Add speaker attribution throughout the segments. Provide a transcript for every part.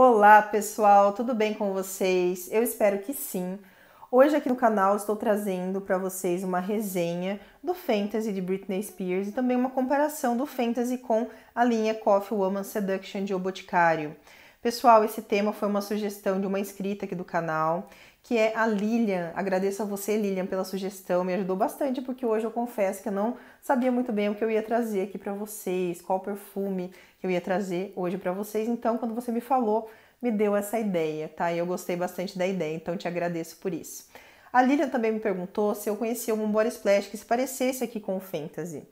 Speaker 1: Olá pessoal, tudo bem com vocês? Eu espero que sim. Hoje aqui no canal estou trazendo para vocês uma resenha do Fantasy de Britney Spears e também uma comparação do Fantasy com a linha Coffee Woman Seduction de O Boticário. Pessoal, esse tema foi uma sugestão de uma inscrita aqui do canal que é a Lilian. Agradeço a você, Lilian, pela sugestão, me ajudou bastante, porque hoje eu confesso que eu não sabia muito bem o que eu ia trazer aqui para vocês, qual perfume que eu ia trazer hoje para vocês. Então, quando você me falou, me deu essa ideia, tá? E eu gostei bastante da ideia, então te agradeço por isso. A Lilian também me perguntou se eu conhecia algum body splash que se parecesse aqui com o Fantasy.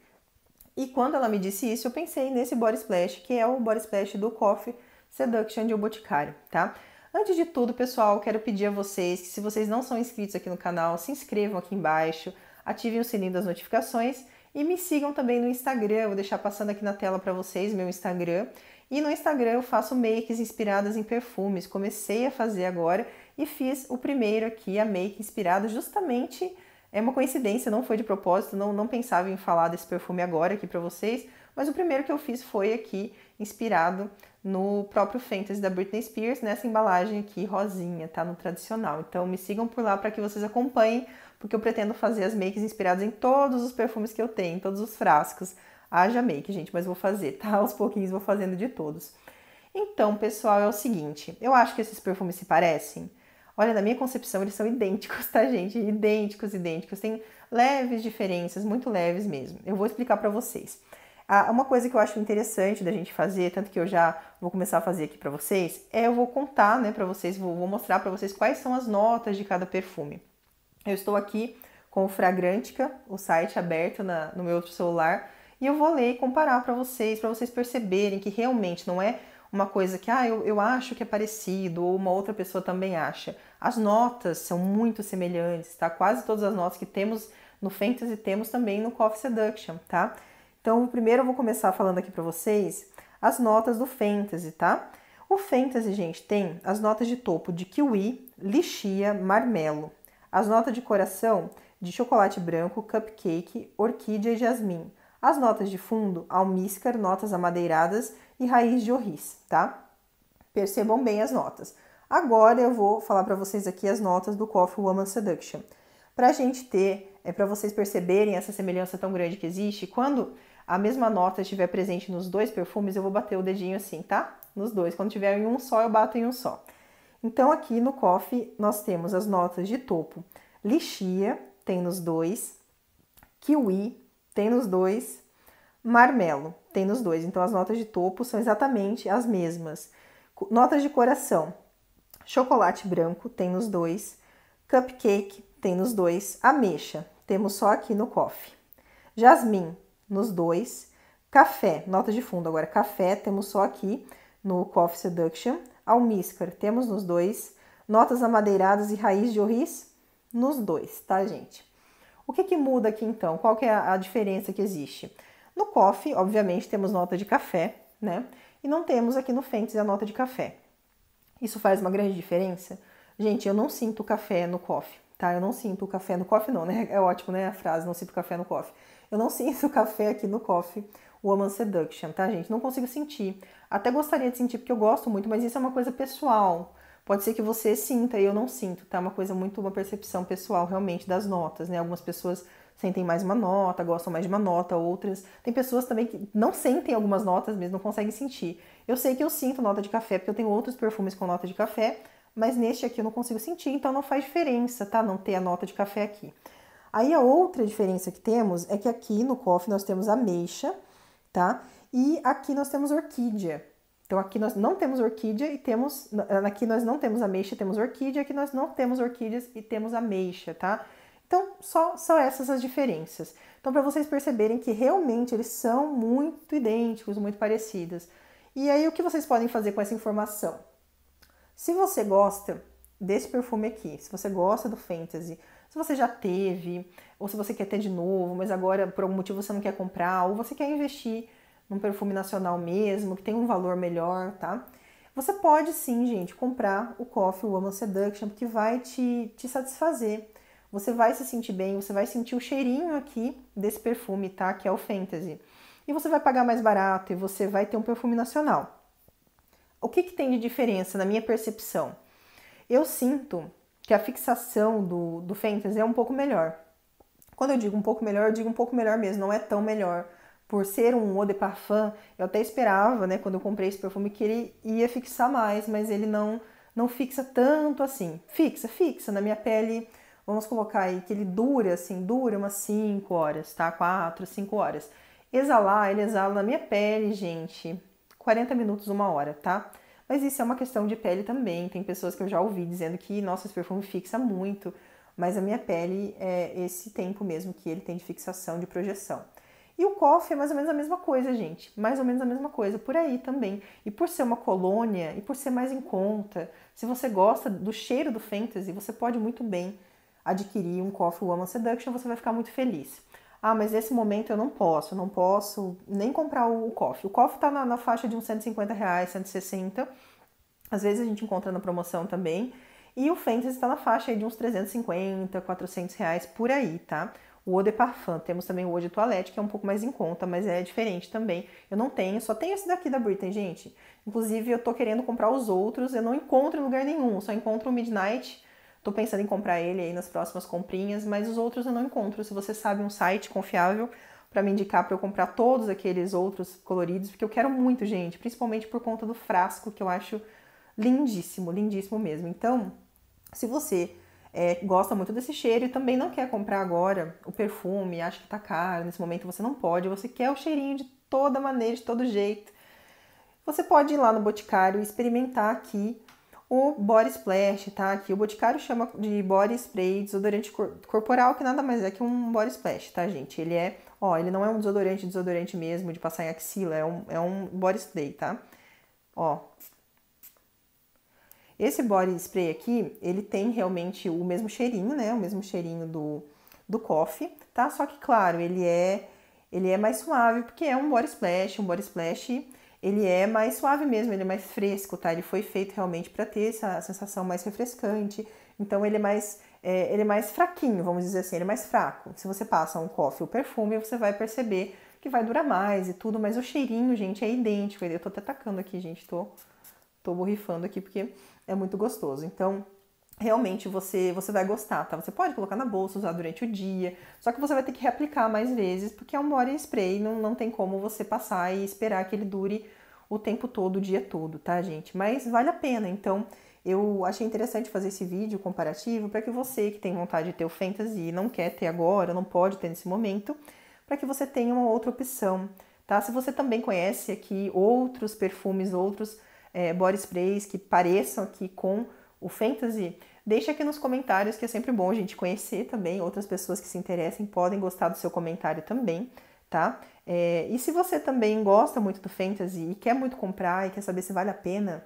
Speaker 1: E quando ela me disse isso, eu pensei nesse body splash, que é o body splash do Coffee Seduction de O Boticário, tá? Antes de tudo, pessoal, quero pedir a vocês que se vocês não são inscritos aqui no canal, se inscrevam aqui embaixo, ativem o sininho das notificações e me sigam também no Instagram, vou deixar passando aqui na tela para vocês meu Instagram. E no Instagram eu faço makes inspiradas em perfumes. Comecei a fazer agora e fiz o primeiro aqui, a make inspirada justamente é uma coincidência, não foi de propósito, não, não pensava em falar desse perfume agora aqui para vocês, mas o primeiro que eu fiz foi aqui inspirado no próprio Fantasy da Britney Spears, nessa embalagem aqui rosinha, tá? No tradicional. Então me sigam por lá para que vocês acompanhem, porque eu pretendo fazer as makes inspiradas em todos os perfumes que eu tenho, em todos os frascos. Haja make, gente, mas vou fazer, tá? Aos pouquinhos vou fazendo de todos. Então, pessoal, é o seguinte: eu acho que esses perfumes se parecem. Olha, na minha concepção, eles são idênticos, tá, gente? Idênticos, idênticos. Tem leves diferenças, muito leves mesmo. Eu vou explicar para vocês. Ah, uma coisa que eu acho interessante da gente fazer, tanto que eu já vou começar a fazer aqui para vocês, é eu vou contar, né, para vocês, vou, vou mostrar para vocês quais são as notas de cada perfume. Eu estou aqui com o Fragrantica, o site aberto na, no meu outro celular, e eu vou ler e comparar para vocês, para vocês perceberem que realmente não é uma coisa que ah, eu, eu acho que é parecido, ou uma outra pessoa também acha. As notas são muito semelhantes, tá? Quase todas as notas que temos no Fantasy temos também no Coffee Seduction, tá? Então, primeiro eu vou começar falando aqui para vocês as notas do Fantasy, tá? O Fantasy, gente, tem as notas de topo de kiwi, lixia, marmelo. As notas de coração de chocolate branco, cupcake, orquídea e jasmim. As notas de fundo, almíscar, notas amadeiradas e raiz de orris, tá? Percebam bem as notas. Agora eu vou falar para vocês aqui as notas do Coffee Woman Seduction. Para a gente ter, é para vocês perceberem essa semelhança tão grande que existe, quando a mesma nota estiver presente nos dois perfumes, eu vou bater o dedinho assim, tá? Nos dois. Quando tiver em um só, eu bato em um só. Então, aqui no coffee, nós temos as notas de topo. Lixia tem nos dois, kiwi tem nos dois, marmelo tem nos dois. Então, as notas de topo são exatamente as mesmas. Notas de coração. Chocolate branco tem nos dois, cupcake tem nos dois, ameixa temos só aqui no coffee. Jasmim nos dois. Café, nota de fundo agora, café temos só aqui no Coffee Seduction. Almíscar temos nos dois. Notas amadeiradas e raiz de orris nos dois, tá, gente? O que, que muda aqui então? Qual que é a diferença que existe? No coffee, obviamente, temos nota de café, né? E não temos aqui no Fentes a nota de café. Isso faz uma grande diferença? Gente, eu não sinto café no coffee tá? Eu não sinto o café no coffee, não, né? É ótimo, né? A frase, não sinto café no coffee. Eu não sinto o café aqui no coffee, Woman Seduction, tá, gente? Não consigo sentir. Até gostaria de sentir, porque eu gosto muito, mas isso é uma coisa pessoal. Pode ser que você sinta e eu não sinto, tá? Uma coisa muito, uma percepção pessoal, realmente, das notas, né? Algumas pessoas sentem mais uma nota, gostam mais de uma nota, outras. Tem pessoas também que não sentem algumas notas mesmo, não conseguem sentir. Eu sei que eu sinto nota de café, porque eu tenho outros perfumes com nota de café, mas neste aqui eu não consigo sentir, então não faz diferença, tá? Não ter a nota de café aqui. Aí a outra diferença que temos é que aqui no coffee nós temos ameixa, tá? E aqui nós temos orquídea. Então aqui nós não temos orquídea e temos aqui nós não temos ameixa, temos orquídea, aqui nós não temos orquídeas e temos ameixa, tá? Então, só são essas as diferenças. Então, para vocês perceberem que realmente eles são muito idênticos, muito parecidos. E aí, o que vocês podem fazer com essa informação? Se você gosta desse perfume aqui, se você gosta do Fantasy, se você já teve, ou se você quer ter de novo, mas agora por algum motivo você não quer comprar, ou você quer investir num perfume nacional mesmo, que tem um valor melhor, tá? Você pode sim, gente, comprar o Coffee Woman Seduction, porque vai te, te satisfazer. Você vai se sentir bem, você vai sentir o cheirinho aqui desse perfume, tá? Que é o Fantasy. E você vai pagar mais barato e você vai ter um perfume nacional. O que, que tem de diferença na minha percepção? Eu sinto que a fixação do, do fantasy é um pouco melhor. Quando eu digo um pouco melhor, eu digo um pouco melhor mesmo, não é tão melhor. Por ser um eau de parfum, eu até esperava, né, quando eu comprei esse perfume, que ele ia fixar mais, mas ele não não fixa tanto assim. Fixa, fixa na minha pele. Vamos colocar aí que ele dura assim, dura umas 5 horas, tá? 4, 5 horas. Exalar, ele exala na minha pele, gente. 40 minutos, uma hora, tá? Mas isso é uma questão de pele também. Tem pessoas que eu já ouvi dizendo que, nossa, esse perfume fixa muito, mas a minha pele é esse tempo mesmo que ele tem de fixação, de projeção. E o coffee é mais ou menos a mesma coisa, gente. Mais ou menos a mesma coisa, por aí também. E por ser uma colônia, e por ser mais em conta, se você gosta do cheiro do fantasy, você pode muito bem adquirir um coffee Woman Seduction, você vai ficar muito feliz ah, mas esse momento eu não posso, não posso nem comprar o coffee. O coffee tá na, na faixa de uns 150 reais, 160. Às vezes a gente encontra na promoção também. E o Fences está na faixa de uns 350, 400 reais por aí, tá? O Eau de Parfum, temos também o Eau de Toilette, que é um pouco mais em conta, mas é diferente também. Eu não tenho, só tenho esse daqui da Britney, gente. Inclusive, eu tô querendo comprar os outros, eu não encontro em lugar nenhum, só encontro o Midnight Tô pensando em comprar ele aí nas próximas comprinhas, mas os outros eu não encontro. Se você sabe um site confiável para me indicar para eu comprar todos aqueles outros coloridos, porque eu quero muito, gente, principalmente por conta do frasco que eu acho lindíssimo, lindíssimo mesmo. Então, se você é, gosta muito desse cheiro e também não quer comprar agora o perfume, acha que tá caro, nesse momento você não pode, você quer o cheirinho de toda maneira, de todo jeito, você pode ir lá no Boticário e experimentar aqui o body splash, tá? Que o Boticário chama de body spray desodorante corporal, que nada mais é que um body splash, tá, gente? Ele é, ó, ele não é um desodorante, desodorante mesmo, de passar em axila, é um, é um body spray, tá? Ó. Esse body spray aqui, ele tem realmente o mesmo cheirinho, né? O mesmo cheirinho do, do coffee, tá? Só que, claro, ele é, ele é mais suave, porque é um body splash, um body splash ele é mais suave mesmo, ele é mais fresco, tá? Ele foi feito realmente para ter essa sensação mais refrescante. Então ele é mais é, ele é mais fraquinho, vamos dizer assim, ele é mais fraco. Se você passa um coffee ou perfume, você vai perceber que vai durar mais e tudo, mas o cheirinho, gente, é idêntico. Eu tô até atacando aqui, gente, tô tô borrifando aqui porque é muito gostoso. Então, realmente você, você vai gostar, tá? Você pode colocar na bolsa, usar durante o dia, só que você vai ter que reaplicar mais vezes, porque é um body spray, não, não tem como você passar e esperar que ele dure o tempo todo, o dia todo, tá, gente? Mas vale a pena, então eu achei interessante fazer esse vídeo comparativo para que você que tem vontade de ter o Fantasy e não quer ter agora, não pode ter nesse momento, para que você tenha uma outra opção, tá? Se você também conhece aqui outros perfumes, outros é, body sprays que pareçam aqui com o fantasy, deixa aqui nos comentários que é sempre bom a gente conhecer também outras pessoas que se interessem, podem gostar do seu comentário também, tá? É, e se você também gosta muito do fantasy e quer muito comprar e quer saber se vale a pena,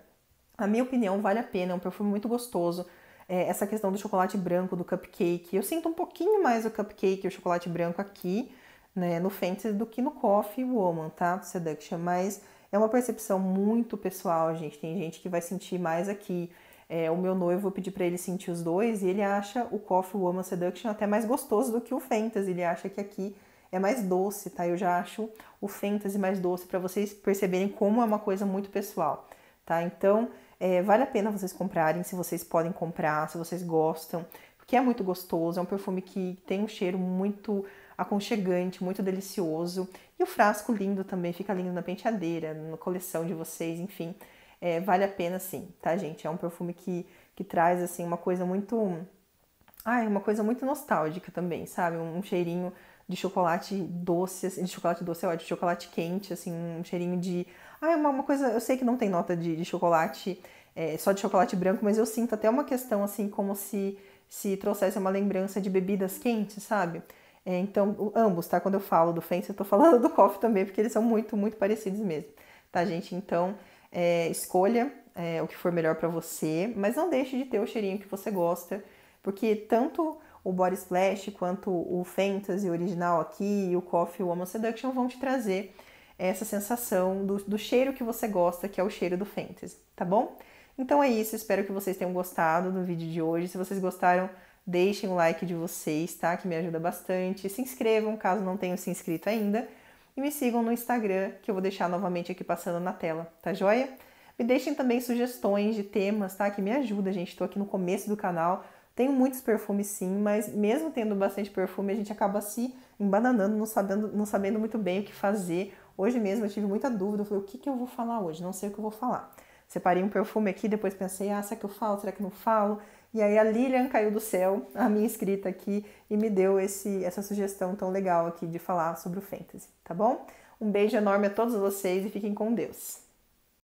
Speaker 1: a minha opinião vale a pena, é um perfume muito gostoso. É, essa questão do chocolate branco, do cupcake, eu sinto um pouquinho mais o cupcake e o chocolate branco aqui, né, no Fantasy do que no Coffee Woman, tá? Do Seduction, mas é uma percepção muito pessoal, gente. Tem gente que vai sentir mais aqui, é, o meu noivo, eu pedi para ele sentir os dois e ele acha o Coffee Woman Seduction até mais gostoso do que o Fantasy. Ele acha que aqui é mais doce, tá? Eu já acho o Fantasy mais doce para vocês perceberem como é uma coisa muito pessoal, tá? Então, é, vale a pena vocês comprarem, se vocês podem comprar, se vocês gostam, porque é muito gostoso, é um perfume que tem um cheiro muito aconchegante, muito delicioso. E o frasco lindo também, fica lindo na penteadeira, na coleção de vocês, enfim. É, vale a pena sim, tá, gente? É um perfume que, que traz, assim, uma coisa muito. Ai, uma coisa muito nostálgica também, sabe? Um cheirinho de chocolate doce, assim, de chocolate doce, é ó, de chocolate quente, assim, um cheirinho de. Ah, uma, uma coisa, eu sei que não tem nota de, de chocolate, é, só de chocolate branco, mas eu sinto até uma questão, assim, como se se trouxesse uma lembrança de bebidas quentes, sabe? É, então, ambos, tá? Quando eu falo do Fence, eu tô falando do Coffee também, porque eles são muito, muito parecidos mesmo, tá, gente? Então, é, escolha é, o que for melhor para você, mas não deixe de ter o cheirinho que você gosta, porque tanto o Body Splash quanto o Fantasy original aqui e o Coffee Woman Seduction vão te trazer essa sensação do, do cheiro que você gosta, que é o cheiro do Fantasy, tá bom? Então é isso, espero que vocês tenham gostado do vídeo de hoje. Se vocês gostaram, deixem o like de vocês, tá? Que me ajuda bastante. Se inscrevam caso não tenham se inscrito ainda me sigam no Instagram, que eu vou deixar novamente aqui passando na tela, tá joia? Me deixem também sugestões de temas, tá? Que me ajuda, gente. Estou aqui no começo do canal, tenho muitos perfumes sim, mas mesmo tendo bastante perfume, a gente acaba se embananando, não sabendo, não sabendo muito bem o que fazer. Hoje mesmo eu tive muita dúvida, eu falei, o que, que eu vou falar hoje? Não sei o que eu vou falar. Separei um perfume aqui, depois pensei, ah, será que eu falo, será que não falo? E aí a Lilian caiu do céu, a minha escrita aqui, e me deu esse, essa sugestão tão legal aqui de falar sobre o fantasy, tá bom? Um beijo enorme a todos vocês e fiquem com Deus.